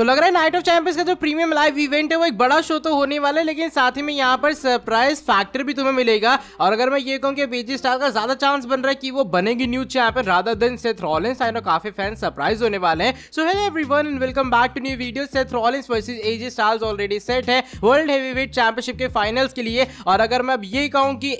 तो लग रहा है नाइट ऑफ चैंपियंस का जो प्रीमियम लाइव इवेंट है वो एक बड़ा शो तो होने वाला है लेकिन साथ ही में यहाँ पर सरप्राइज फैक्टर भी तुम्हें मिलेगा और अगर मैं ये कहूँ कि बीजी स्टार का ज्यादा चांस बन रहा है कि वो बनेगी न्यूज चैंपियन राधा दिन से रॉलिंस आई नो काफी फैन सरप्राइज होने वाले हैं so hello one and welcome back to new video Seth Rollins versus AJ Styles already set है वर्ल्ड वेट चैंपियनशिप के फाइनल्स के लिए और अगर मैं अब ये कहूँ कि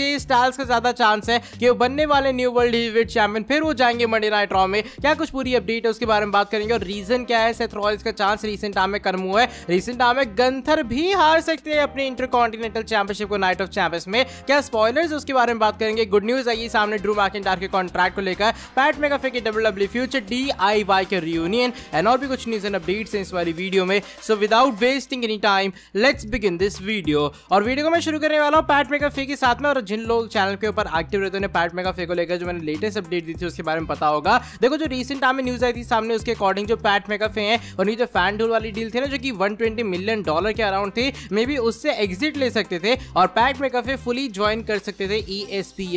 जे स्टार्स का ज्यादा चांस है कि वो बनने वाले न्यू वर्ल्ड वेट चैंपियन फिर वो जाएंगे मंडे नाइट रॉ में क्या कुछ पूरी अपडेट है उसके बारे में बात करेंगे और रीजन क्या है सेथ रॉलिंस इसका चांस रिसेंट आम में कम हुआ है रिसेंट आम में गंथर भी हार सकते हैं अपने इंटर कॉन्टिनेंटल चैंपियनशिप को नाइट ऑफ चैंपियंस में क्या स्पॉयलर्स उसके बारे में बात करेंगे गुड न्यूज आई सामने ड्रू मैकिन के कॉन्ट्रैक्ट को लेकर पैट मेगाफे की W W future D I Y के रियूनियन एंड e और भी कुछ न्यूज एंड अपडेट्स हैं इस वाली वीडियो में so without wasting any time let's begin this video और वीडियो को मैं शुरू करने वाला हूँ पैट फे के साथ में और जिन लोग चैनल के ऊपर एक्टिव रहते हैं पैट फे को लेकर जो मैंने लेटेस्ट अपडेट दी थी उसके बारे में पता होगा देखो जो रिसेंट टाइम में न्यूज आई थी सामने उसके अकॉर्डिंग जो पैट मेगाफे है और वही जो फैन डूल वाली डील थी ना जो कि 120 मिलियन डॉलर के अराउंड थी मे बी उससे एग्जिट ले सकते थे और पैट कफे फुली ज्वाइन कर सकते थे ई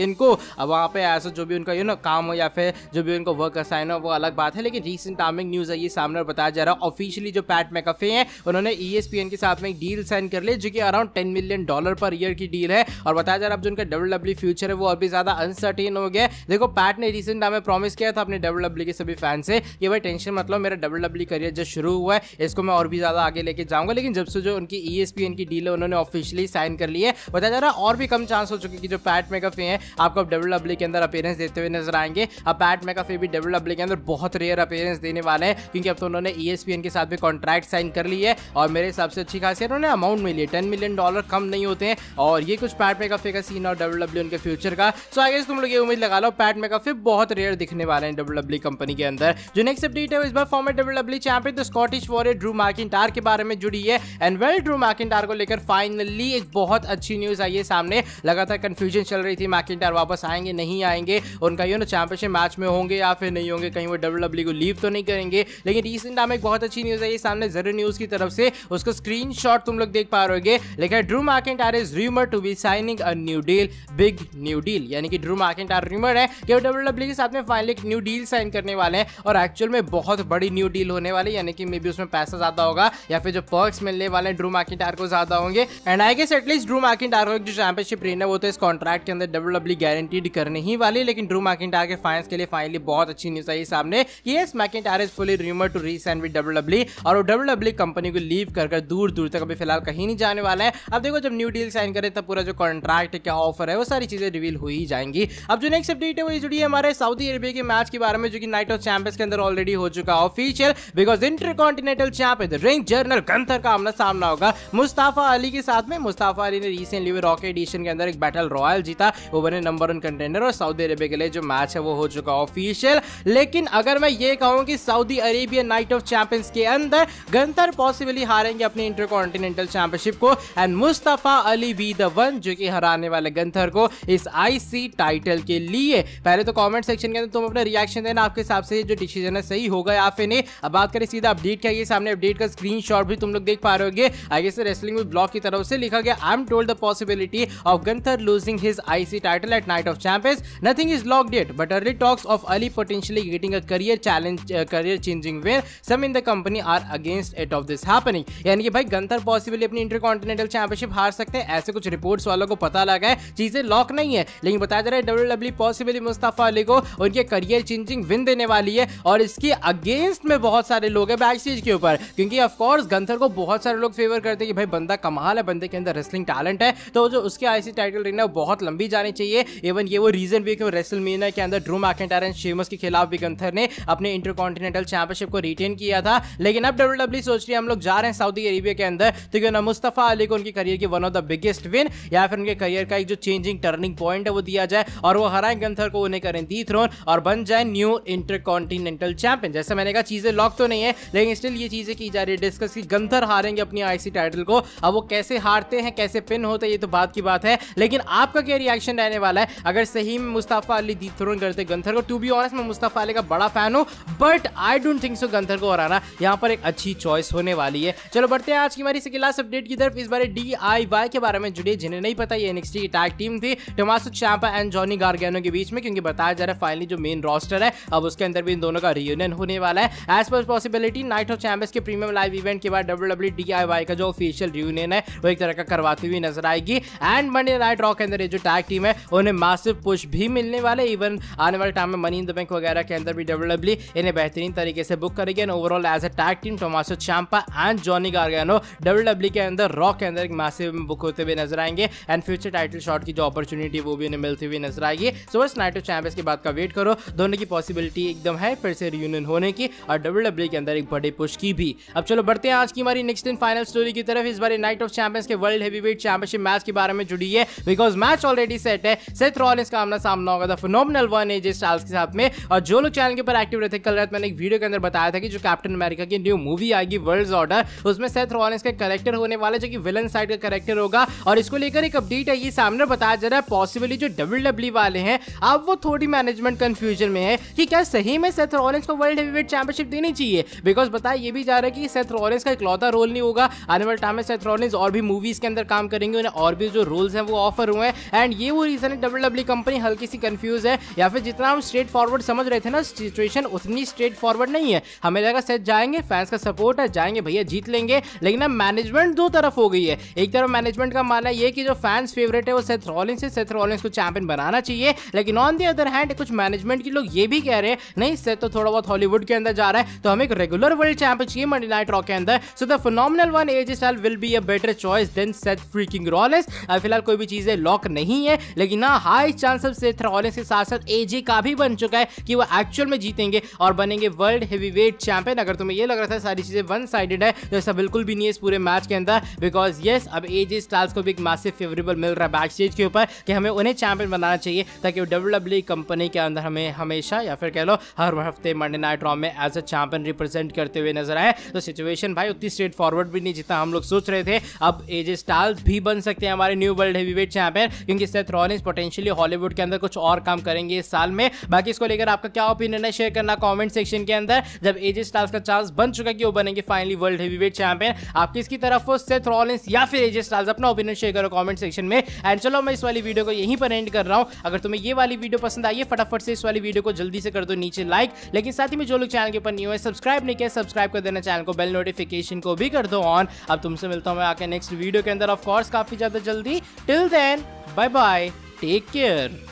e को अब वहाँ पे ऐसा जो भी उनका यू नो काम हो या फिर जो भी उनको वर्क असाइन हो वो अलग बात है लेकिन रिसेंट टाइमिंग न्यूज़ आई ये सामने बताया जा रहा है ऑफिशियली जो पैट में कफे हैं उन्होंने ई e के साथ में एक डील साइन कर ली जो कि around ten million dollar per year की डील है और बताया जा रहा है अब जो उनका डब्ल्यू डब्ल्यू फ्यूचर है वो और भी ज़्यादा अनसर्टेन हो गया देखो पैट ने रिसेंट टाइम में प्रॉमिस किया था अपने डब्ल्यू डब्ल्यू e के सभी फैन से कि भाई टेंशन मतलब मेरा डब्ल्यू डब्ल्यू करियर जस्ट शुरू हुआ है इसको मैं और भी ज़्यादा आगे लेके जाऊंगा लेकिन जब से जो उनकी ई एस पी इनकी डील है उन्होंने ऑफिशियली साइन कर ली है बताया जा रहा है और भी कम चांस हो चुके कि जो पैट मेगाफे हैं आपको अब डब्ल्यू डब्ल्यू e के अंदर अपेयरेंस देते हुए नजर आएंगे अब पैट मेगाफे भी डब्ल्यू डब्ल्यू e के अंदर बहुत रेयर अपेयरेंस देने वाले हैं क्योंकि अब तो उन्होंने ई एस पी एन के साथ भी कॉन्ट्रैक्ट साइन कर ली है और मेरे हिसाब से अच्छी खासी उन्होंने अमाउंट मिली है टेन मिलियन डॉलर कम नहीं होते हैं और ये कुछ पैट मेगाफे का सीन और डब्ल्यू डब्ल्यू e उनके फ्यूचर का सो आगे तुम लोग ये उम्मीद लगा लो पैट मेगाफे बहुत रेयर दिखने वाले हैं डब्ल्यू डब्ल्यू कंपनी के अंदर जो नेक्स्ट अपडेट है इस बार former W W champion Scottish warrior Drew McIntyre के बारे में जुड़ी है एंड वेल ड्रू मैकिनटार को लेकर फाइनली एक बहुत अच्छी न्यूज़ आई है सामने लगातार कंफ्यूजन चल रही थी मैकिनटार वापस आएंगे नहीं आएंगे उनका यू नो चैंपियनशिप मैच में होंगे या फिर नहीं होंगे कहीं वो डब्ल्यू को लीव तो नहीं करेंगे लेकिन रिसेंट टाइम एक बहुत अच्छी न्यूज़ आई है सामने जरूर न्यूज़ की तरफ से उसका स्क्रीन तुम लोग देख पा रहे लेकिन Drew McIntyre is rumour to be signing a new deal big new deal यानी कि ड्रू मैकिनटार रूमर है कि डब्ल्यू के साथ में फाइनली एक न्यू डील साइन करने वाले हैं और एक्चुअल में बहुत बड़ी न्यू डील होने वाली यानी यानी कि मे बी उसमें पैसा ज़्यादा होगा या फिर जो पर्क्स मिलने वाले ड्रू मार्किन टार को ज़्यादा होंगे and I guess at least Drew McIntyre को जो चैंपियनशिप रेन है वो तो इस कॉन्ट्रैक्ट के अंदर डब्ल्यू डब्ल्यू गारंटीड करने ही वाली लेकिन ड्रू मार्किन टार के फैंस के लिए फाइनली बहुत अच्छी न्यूज़ आई सामने ये टार is fully rumour to re सैंड विद डब्ल्यू डब्ल्यू और डब्ल्यू डब्ल्यू कंपनी को लीव कर दूर दूर तक अभी फिलहाल कहीं नहीं जाने वाला है अब देखो जब न्यू डील साइन करे तब पूरा जो कॉन्ट्रैक्ट क्या ऑफर है वो सारी चीज़ें रिवील हो ही जाएंगी अब जो नेक्स्ट अपडेट है वो जुड़ी है हमारे सऊदी अरेबिया के मैच के बारे में जो कि नाइट ऑफ चैंपियंस के अंदर ऑलरेडी हो चुका है official because in intercontinental champ in the ring general Gunther का आमना सामना होगा मुस्ताफा अली के साथ में मुस्ताफा अली ने रिसेंटली रॉक एडिशन के अंदर एक बैटल रॉयल जीता वो बने नंबर वन कंटेंडर और सऊदी अरेबिया के लिए जो मैच है वो हो चुका ऑफिशियल लेकिन अगर मैं ये कहूँ कि Saudi Arabia Night of Champions के अंदर गंथर पॉसिबली हारेंगे अपनी इंटरकॉन्टिनेंटल चैंपियनशिप को and Mustafa Ali be the one जो कि हराने वाले गंथर को इस आईसी टाइटल के लिए पहले तो कमेंट सेक्शन के अंदर तुम अपना रिएक्शन देना आपके हिसाब से जो डिसीजन है सही होगा या फिर नहीं अब बात करें सीधा अपडेट क्या गया सामने अपडेट का स्क्रीन भी तुम लोग देख पा रहे हो आगे से रेसलिंग विद ब्लॉक की तरफ से लिखा गया I am told the possibility of Gunther losing his IC title at Night of Champions nothing is locked yet but early talks of Ali potentially getting a career challenge career changing where some in the company are against it of this happening यानी कि भाई Gunther possibly अपनी intercontinental championship हार सकते हैं ऐसे कुछ reports वालों को पता लगा है चीजें लॉक नहीं है लेकिन बताया जा रहा है W W possibly e Mustafa Ali को उनके करियर चेंजिंग विन देने वाली है और इसके अगेंस्ट में बहुत सारे लोग हैं बैक स्टेज के ऊपर क्योंकि ऑफकोर्स गंथर को बहुत सारे लोग फेवर करते हैं कि भाई बंदा कमाल है बंदे के अंदर रेसलिंग टैलेंट है तो जो उसके आईसी टाइटल रिंग है बहुत लंबी जानी चाहिए इवन ये वो रीजन भी क्यों रेसल मीना के अंदर ड्रू मैकेंटायर एंड शेमस के खिलाफ भी गंथर ने अपने इंटरकॉन्टिनेंटल चैंपियनशिप को रिटेन किया था लेकिन अब डब्ल्यू डब्ल्यू e सोच रही है हम लोग जा रहे हैं सऊदी अरेबिया के अंदर तो क्यों ना मुस्तफ़ा अली को उनकी करियर की one of the biggest win या फिर उनके करियर का एक जो चेंजिंग टर्निंग पॉइंट है वो दिया जाए और वो हराए गंथर को उन्हें करें दी थ्रोन और बन जाए न्यू इंटरकॉन्टिनेंटल चैंपियन जैसे मैंने कहा चीज़ें लॉक तो नहीं है लेकिन स्टिल ये चीज़ें की जा रही है डिस्कस की गंथर हारेंगे अपनी आईसी टाइटल को अब वो कैसे हारते हैं कैसे पिन होते हैं ये तो बात की बात है लेकिन आपका क्या रिएक्शन रहने वाला है अगर सही में मुस्ताफा अली दी थ्रोन करते गंथर को टू बी ऑनेस्ट मैं मुस्ताफा अली का बड़ा फैन हूँ but I don't think so Gunther को हराना यहाँ पर एक अच्छी चॉइस होने वाली है चलो बढ़ते हैं आज की हमारी सेकंड लास्ट अपडेट की तरफ इस बारे डी आई वाई के बारे में जुड़े जिन्हें नहीं पता ये एनएक्स की टैग टीम थी Tommaso Ciampa and Johnny Gargano के बीच में क्योंकि बताया जा रहा है फाइनली जो मेन रोस्टर है अब उसके अंदर भी इन दोनों का रियूनियन होने वाला है एज पर पॉसिबिलिटी तीन नाइट ऑफ चैम्बर्स के प्रीमियम लाइव इवेंट के बाद W W D I Y का जो ऑफिशियल यूनियन है वो एक तरह का करवाती हुई नजर आएगी एंड मंडे नाइट रॉक के अंदर ये जो टैग टीम है उन्हें मासिव पुश भी मिलने वाले इवन आने वाले टाइम में मनी इन द बैंक वगैरह के अंदर भी डब्ल्यू डब्ल्यू e इन्हें बेहतरीन तरीके से बुक करेगी and overall as a tag team Tommaso Ciampa and Johnny Gargano W W के अंदर रॉक के अंदर एक मासिव बुक होते हुए नजर आएंगे एंड फ्यूचर टाइटल शॉट की जो अपॉर्चुनिटी वो भी उन्हें मिलती हुई नजर आएगी सो बस नाइट ऑफ चैम्पियंस की बात का वेट करो दोनों की पॉसिबिलिटी एकदम है फिर से रियूनियन होने की और डब्ल्यू डब्ल्यू e के अंदर एक बड़े पुश की भी अब चलो बढ़ते हैं आज की हमारी नेक्स्ट इन फाइनल स्टोरी की तरफ इस बार नाइट ऑफ चैंपियंस के वर्ल्ड हेवीवेट चैंपियनशिप मैच के बारे में जुड़ी है बिकॉज मैच ऑलरेडी सेट है सेथ रॉलिंस का आमना सामना होगा था फिनोमिनल वन एज स्टाइल्स के साथ में और जो लोग चैनल के ऊपर एक्टिव रहते कल रात मैंने एक वीडियो के अंदर बताया था कि जो कैप्टन अमेरिका की न्यू मूवी आएगी वर्ल्ड ऑर्डर उसमें सेथ रॉलिंस का करेक्टर होने वाला जो कि विलन साइड का करेक्टर होगा और इसको लेकर एक अपडेट है ये सामने बताया जा रहा है पॉसिबली जो डब्ल्यू e वाले हैं अब वो थोड़ी मैनेजमेंट कंफ्यूजन में है कि क्या सही में सेथ रॉलिंस को वर्ल्ड हेवीवेट चैंपियनशिप देनी चाहिए बिकॉज बताया ये भी जा रहा है कि सेथ रॉलिंस का इकलौता रोल नहीं होगा आने वाले टाइम में सेथ रॉलिंस और भी मूवीज के अंदर काम करेंगे उन्हें और भी जो रोल्स हैं वो ऑफर हुए हैं एंड ये वो रीजन है डब्ल्यू डब्ल्यू कंपनी हल्की सी कंफ्यूज है या फिर जितना हम स्ट्रेट फॉरवर्ड समझ रहे थे ना सिचुएशन उतनी स्ट्रेट फॉरवर्ड नहीं है हमें लगा सेट जाएंगे फैंस का सपोर्ट है जाएंगे भैया जीत लेंगे लेकिन अब मैनेजमेंट दो तरफ हो गई है एक तरफ मैनेजमेंट का मानना ये कि जो फैंस फेवरेट है वो सेथ रॉलिंस है सेथ रॉलिंस को चैंपियन बनाना चाहिए लेकिन ऑन दी अदर हैंड कुछ मैनेजमेंट के लोग ये भी कह रहे हैं नहीं सेथ तो थोड़ा बहुत हॉलीवुड के अंदर जा रहा है तो हमें एक regular regular world championship and Night Raw के अंदर the phenomenal one AJ Styles will be a better choice than Seth freaking Rollins uh, फिलहाल कोई भी चीजें लॉक नहीं है लेकिन ना high chance of Seth Rollins के साथ साथ AJ का भी बन चुका है कि वो एक्चुअल में जीतेंगे और बनेंगे वर्ल्ड हेवीवेट चैंपियन अगर तुम्हें ये लग रहा था सारी चीजें वन साइडेड है तो ऐसा बिल्कुल भी नहीं है इस पूरे मैच के अंदर बिकॉज येस अब AJ Styles को भी एक मैसिव फेवरेबल मिल रहा है बैक स्टेज के ऊपर कि हमें उन्हें चैंपियन बनाना चाहिए ताकि वो डब्ल्यू कंपनी e के अंदर हमें हमेशा या फिर कह लो हर हफ्ते मंडे नाइट रॉ में as a champion represent complete करते हुए नजर आए तो सिचुएशन भाई उतनी स्ट्रेट फॉरवर्ड भी नहीं जितना हम लोग सोच रहे थे अब एज स्टाल्स भी बन सकते हैं हमारे न्यू वर्ल्ड हैवी वेट पर क्योंकि सेथ रॉलिंस पोटेंशियली हॉलीवुड के अंदर कुछ और काम करेंगे इस साल में बाकी इसको लेकर आपका क्या ओपिनियन है शेयर करना कॉमेंट सेक्शन के अंदर जब एज स्टार्स का चांस बन चुका कि वो बनेंगे फाइनली वर्ल्ड हैवीवेट चैंपियन आप किसकी तरफ हो सेथ रॉलिंस या फिर एज स्टार्स अपना ओपिनियन शेयर करो कॉमेंट सेक्शन में एंड चलो मैं इस वाली वीडियो को यहीं पर एंड कर रहा हूँ अगर तुम्हें ये वाली वीडियो पसंद आई है फटाफट से इस वाली वीडियो को जल्दी से कर दो नीचे लाइक लेकिन साथ ही में जो लोग चैनल के ऊपर न्यू है सब्सक्राइब नहीं है सब्सक्राइब कर देना चैनल को बेल नोटिफिकेशन को भी कर दो ऑन अब तुमसे मिलता हूँ मैं आके नेक्स्ट वीडियो के अंदर ऑफकोर्स काफ़ी ज़्यादा जल्दी till then bye bye take care